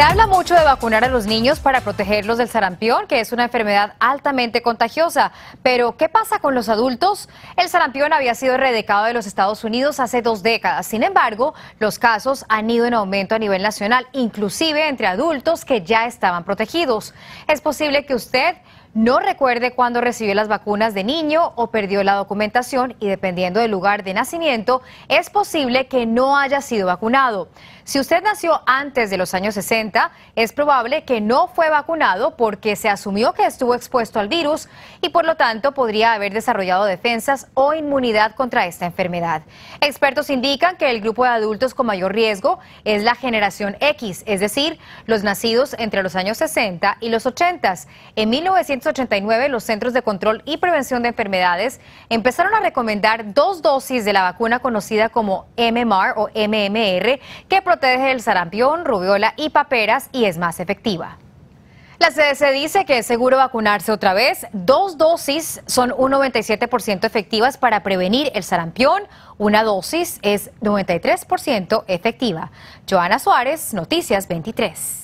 Se habla mucho de vacunar a los niños para protegerlos del sarampión, que es una enfermedad altamente contagiosa. Pero, ¿qué pasa con los adultos? El sarampión había sido erradicado de los Estados Unidos hace dos décadas. Sin embargo, los casos han ido en aumento a nivel nacional, inclusive entre adultos que ya estaban protegidos. Es posible que usted no recuerde cuándo recibió las vacunas de niño o perdió la documentación y dependiendo del lugar de nacimiento, es posible que no haya sido vacunado. Si usted nació antes de los años 60, es probable que no fue vacunado porque se asumió que estuvo expuesto al virus y por lo tanto podría haber desarrollado defensas o inmunidad contra esta enfermedad. Expertos indican que el grupo de adultos con mayor riesgo es la generación X, es decir, los nacidos entre los años 60 y los 80. En 1960, 1989, los Centros de Control y Prevención de Enfermedades empezaron a recomendar dos dosis de la vacuna conocida como MMR o MMR, que protege el sarampión, rubiola y paperas y es más efectiva. La CDC dice que es seguro vacunarse otra vez. Dos dosis son un 97% efectivas para prevenir el sarampión. Una dosis es 93% efectiva. Joana Suárez, Noticias 23.